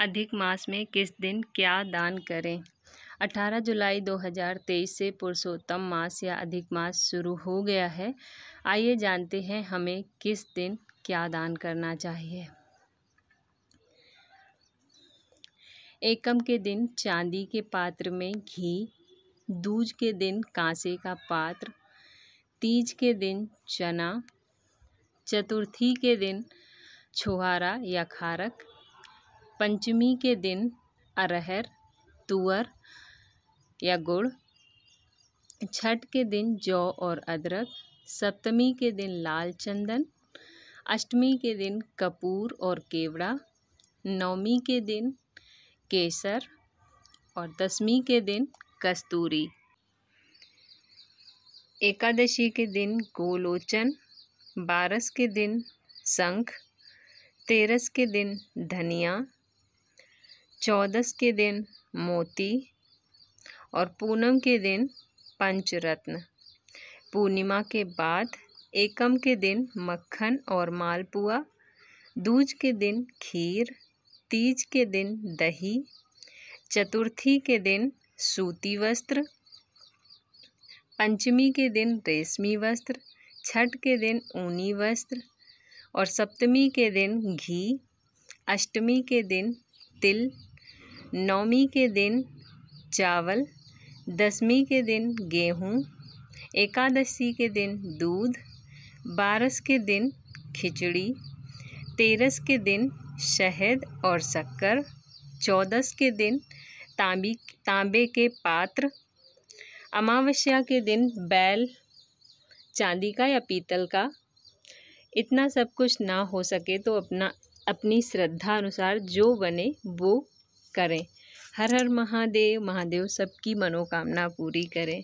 अधिक मास में किस दिन क्या दान करें 18 जुलाई 2023 से पुरुषोत्तम मास या अधिक मास शुरू हो गया है आइए जानते हैं हमें किस दिन क्या दान करना चाहिए एकम के दिन चांदी के पात्र में घी दूज के दिन कांसे का पात्र तीज के दिन चना चतुर्थी के दिन छुहारा या खारक पंचमी के दिन अरहर तुअर या गुड़ छठ के दिन जौ और अदरक सप्तमी के दिन लाल चंदन अष्टमी के दिन कपूर और केवड़ा नौमी के दिन केसर और दसवीं के दिन कस्तूरी एकादशी के दिन गोलोचन बारस के दिन शंख तेरस के दिन धनिया चौदस के दिन मोती और पूनम के दिन पंचरत्न पूर्णिमा के बाद एकम के दिन मक्खन और मालपुआ दूज के दिन खीर तीज के दिन दही चतुर्थी के दिन सूती वस्त्र पंचमी के दिन रेशमी वस्त्र छठ के दिन ऊनी वस्त्र और सप्तमी के दिन घी अष्टमी के दिन तिल नौमी के दिन चावल दसवीं के दिन गेहूँ एकादशी के दिन दूध बारस के दिन खिचड़ी तेरस के दिन शहद और शक्कर चौदस के दिन तांबी तांबे के पात्र अमावस्या के दिन बैल चांदी का या पीतल का इतना सब कुछ ना हो सके तो अपना अपनी श्रद्धा अनुसार जो बने वो करें हर हर महादेव महादेव सबकी मनोकामना पूरी करें